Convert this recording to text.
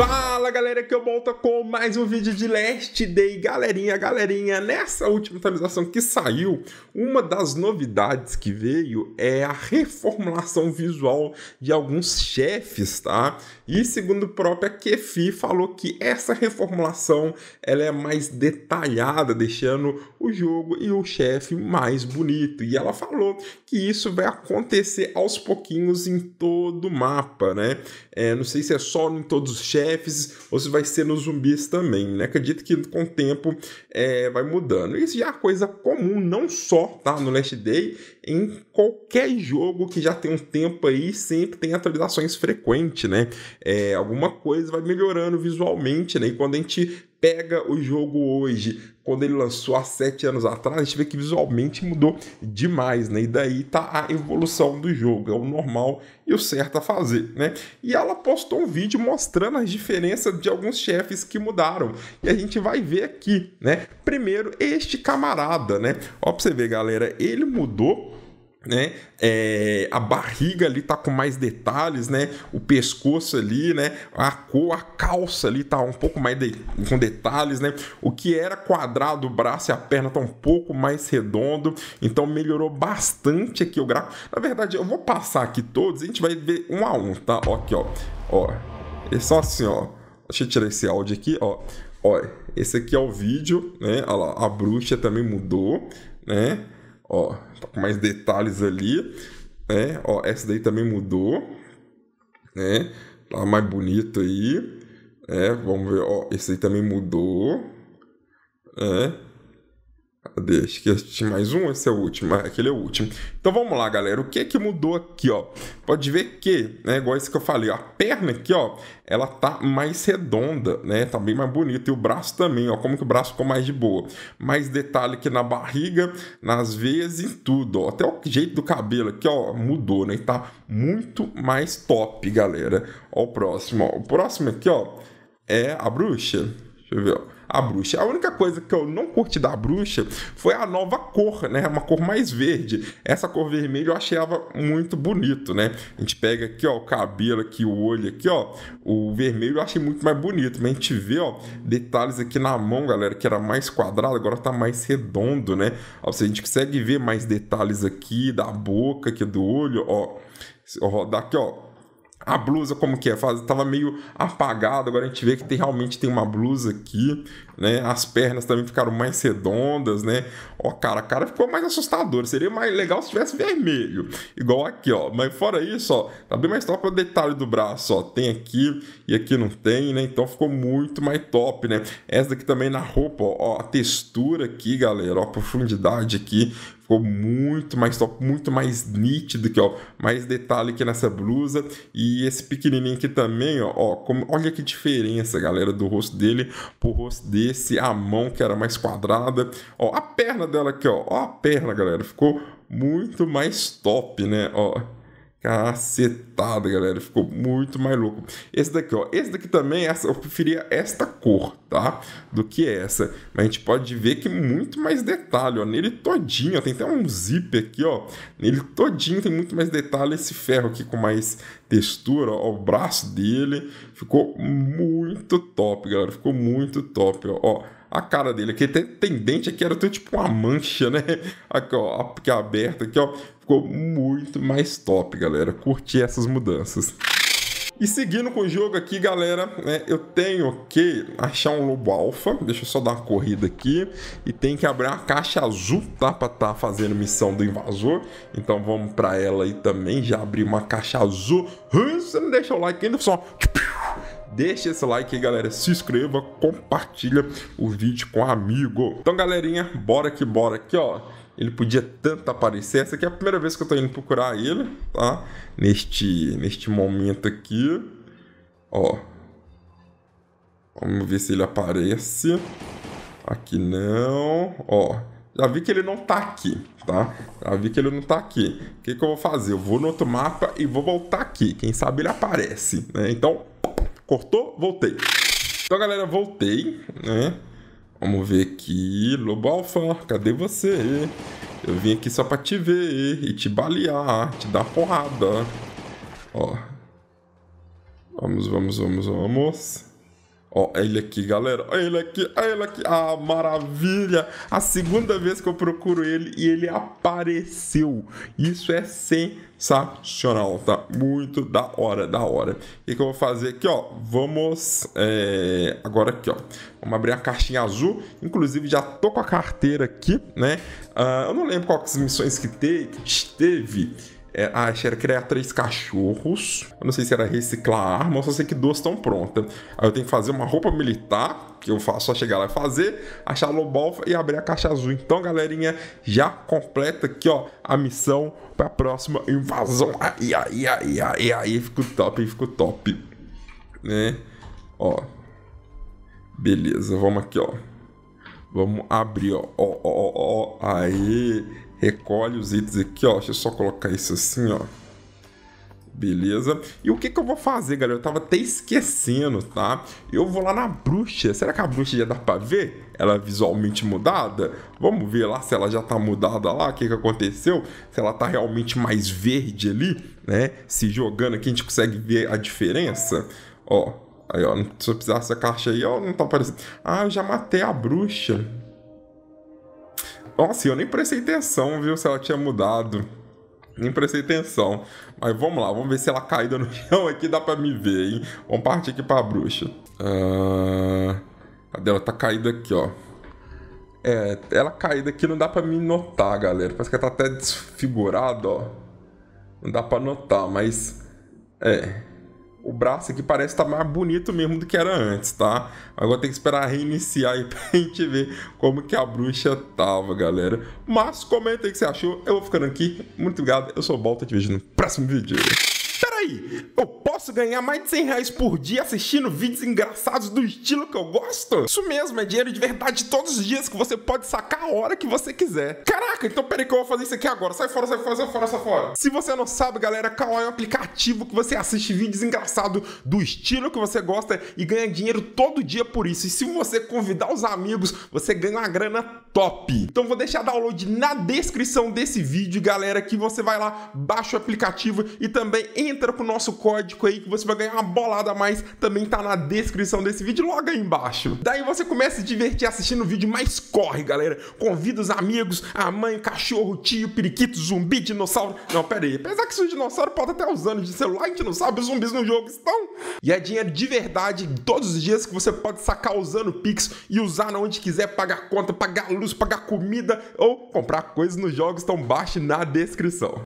Fala galera, que eu volto com mais um vídeo de Last Day. Galerinha, galerinha, nessa última atualização que saiu, uma das novidades que veio é a reformulação visual de alguns chefes, tá? E segundo a própria Kefi, falou que essa reformulação ela é mais detalhada, deixando o jogo e o chefe mais bonito. E ela falou que isso vai acontecer aos pouquinhos em todo o mapa, né? É, não sei se é só em todos os chefes, Éfesis ou se vai ser nos zumbis também. Né? Acredito que com o tempo é, vai mudando. Isso já é coisa comum, não só tá, no Last Day, em qualquer jogo que já tem um tempo aí, sempre tem atualizações frequentes, né? É, alguma coisa vai melhorando visualmente, né? E quando a gente pega o jogo hoje, quando ele lançou há sete anos atrás, a gente vê que visualmente mudou demais, né? E daí tá a evolução do jogo, é o normal e o certo a fazer, né? E ela postou um vídeo mostrando as diferenças de alguns chefes que mudaram. E a gente vai ver aqui, né? Primeiro, este camarada, né? Ó, pra você ver, galera, ele mudou né? É, a barriga ali tá com mais detalhes, né? O pescoço ali, né? A cor, a calça ali tá um pouco mais de, com detalhes, né? O que era quadrado, o braço e a perna tá um pouco mais redondo, então melhorou bastante aqui o gráfico. Na verdade, eu vou passar aqui todos e a gente vai ver um a um, tá? Ó, aqui, ó. Ó. É só assim, ó. Deixa eu tirar esse áudio aqui, ó. Ó, esse aqui é o vídeo, né? Olha lá, a bruxa também mudou, né? Ó, tá com mais detalhes ali, né? Ó, essa daí também mudou, né? Tá mais bonito aí, né? Vamos ver, ó, esse aí também mudou, né? Cadê? Esqueci, mais um, esse é o último. Ah, aquele é o último. Então vamos lá, galera. O que é que mudou aqui, ó? Pode ver que, né, igual isso que eu falei, ó, a perna aqui, ó, ela tá mais redonda, né? Tá bem mais bonita. E o braço também, ó, como que o braço ficou mais de boa. Mais detalhe aqui na barriga, nas veias e tudo, ó. Até o jeito do cabelo aqui, ó, mudou, né? E tá muito mais top, galera. Ó o próximo, ó. O próximo aqui, ó, é a bruxa. Deixa eu ver, ó a bruxa. A única coisa que eu não curti da bruxa foi a nova cor, né? Uma cor mais verde. Essa cor vermelha eu achei muito bonito, né? A gente pega aqui, ó, o cabelo aqui, o olho aqui, ó. O vermelho eu achei muito mais bonito. Mas a gente vê, ó, detalhes aqui na mão, galera, que era mais quadrado, agora tá mais redondo, né? Ou se a gente consegue ver mais detalhes aqui da boca, aqui do olho, ó. Rodar aqui, ó a blusa, como que é? Tava meio apagado, agora a gente vê que tem, realmente tem uma blusa aqui, né? As pernas também ficaram mais redondas, né? Ó, cara, a cara ficou mais assustador. Seria mais legal se tivesse vermelho. Igual aqui, ó. Mas fora isso, ó, tá bem mais top o detalhe do braço, ó. Tem aqui e aqui não tem, né? Então ficou muito mais top, né? Essa daqui também na roupa, ó. ó a textura aqui, galera, ó. A profundidade aqui ficou muito mais top, muito mais nítido aqui, ó, mais detalhe aqui nessa blusa e esse pequenininho aqui também, ó, ó como, olha que diferença, galera, do rosto dele pro rosto desse, a mão que era mais quadrada, ó, a perna dela aqui, ó, ó a perna, galera, ficou muito mais top, né, ó. Cacetada, galera. Ficou muito mais louco. Esse daqui, ó. Esse daqui também, essa, eu preferia esta cor, tá? Do que essa. Mas a gente pode ver que muito mais detalhe, ó. Nele todinho, ó, Tem até um zip aqui, ó. Nele todinho tem muito mais detalhe. Esse ferro aqui com mais textura, ó. O braço dele. Ficou muito top, galera. Ficou muito top, ó. ó a cara dele aqui. Tem, dente aqui, era tudo tipo uma mancha, né? Aqui, ó, porque é aberta aqui, ó. Ficou muito mais top, galera. Curti essas mudanças. E seguindo com o jogo aqui, galera, né, eu tenho que achar um lobo alfa. Deixa eu só dar uma corrida aqui. E tem que abrir uma caixa azul, tá? Pra tá fazendo missão do invasor. Então vamos pra ela aí também. Já abri uma caixa azul. Hum, você não deixa o like ainda, pessoal. Deixe esse like aí, galera. Se inscreva, compartilha o vídeo com um amigo. Então, galerinha, bora que bora aqui, ó. Ele podia tanto aparecer. Essa aqui é a primeira vez que eu tô indo procurar ele, tá? Neste, neste momento aqui. Ó. Vamos ver se ele aparece. Aqui não. Ó. Já vi que ele não tá aqui, tá? Já vi que ele não tá aqui. O que, que eu vou fazer? Eu vou no outro mapa e vou voltar aqui. Quem sabe ele aparece, né? Então, Cortou? Voltei. Então, galera, voltei, né? Vamos ver aqui. Lobo Alfa, cadê você? Eu vim aqui só pra te ver e te balear, te dar porrada. Ó. Vamos, vamos, vamos, vamos. Ó, ele aqui, galera. Ele aqui, ele aqui. Ah, maravilha! A segunda vez que eu procuro ele e ele apareceu. Isso é sensacional, tá? Muito da hora, da hora. O que, que eu vou fazer aqui, ó? Vamos... É... Agora aqui, ó. Vamos abrir a caixinha azul. Inclusive, já tô com a carteira aqui, né? Ah, eu não lembro quais missões que, te... que teve... É, ah, a Cher criar três cachorros. Eu não sei se era reciclar arma, só sei que duas estão prontas. Aí eu tenho que fazer uma roupa militar, que eu faço só chegar lá e fazer, achar a Lobolfa e abrir a caixa azul. Então, galerinha, já completa aqui, ó, a missão para a próxima invasão. Aí, aí, aí, aí, aí, ficou top, ficou top. Né? Ó. Beleza, vamos aqui, ó. Vamos abrir, ó. Ó, ó, ó, ó. Aí recolhe os itens aqui, ó. Deixa eu só colocar isso assim, ó. Beleza? E o que, que eu vou fazer, galera? Eu tava até esquecendo, tá? Eu vou lá na bruxa. Será que a bruxa já dá pra ver? Ela é visualmente mudada? Vamos ver lá se ela já tá mudada lá, o que, que aconteceu? Se ela tá realmente mais verde ali, né? Se jogando aqui, a gente consegue ver a diferença. Ó, aí, ó. Se eu precisar essa caixa aí, ó, não tá aparecendo. Ah, eu já matei a bruxa. Nossa, eu nem prestei atenção, viu, se ela tinha mudado. Nem prestei atenção. Mas vamos lá, vamos ver se ela caída no chão aqui dá pra me ver, hein? Vamos partir aqui pra bruxa. Uh... Ah, Cadê ela? Tá caída aqui, ó. É, ela caída aqui não dá pra me notar, galera. Parece que ela tá até desfigurada, ó. Não dá pra notar, mas... É, o braço aqui parece estar tá mais bonito mesmo do que era antes, tá? Agora tem que esperar reiniciar aí pra gente ver como que a bruxa tava, galera. Mas comenta aí o que você achou. Eu vou ficando aqui. Muito obrigado. Eu sou o Balta. Te vejo no próximo vídeo aí, eu posso ganhar mais de 100 reais por dia assistindo vídeos engraçados do estilo que eu gosto? Isso mesmo, é dinheiro de verdade todos os dias que você pode sacar a hora que você quiser. Caraca, então peraí que eu vou fazer isso aqui agora. Sai fora, sai fora, sai fora, sai fora. Se você não sabe, galera, Kawai é um aplicativo que você assiste vídeos engraçados do estilo que você gosta e ganha dinheiro todo dia por isso. E se você convidar os amigos, você ganha uma grana top. Então vou deixar download na descrição desse vídeo, galera, que você vai lá, baixa o aplicativo e também entra com o nosso código aí que você vai ganhar uma bolada a mais, também tá na descrição desse vídeo logo aí embaixo. Daí você começa a se divertir assistindo o vídeo, mas corre, galera. Convida os amigos, a mãe, cachorro, tio, periquito, zumbi, dinossauro. Não, pera aí. Apesar que se o dinossauro pode até usando de celular, a gente não sabe, os zumbis no jogo estão. E é dinheiro de verdade todos os dias que você pode sacar usando o Pix e usar onde quiser, pagar conta, pagar luz, luz, pagar comida ou comprar coisas nos jogos, estão baixos na descrição.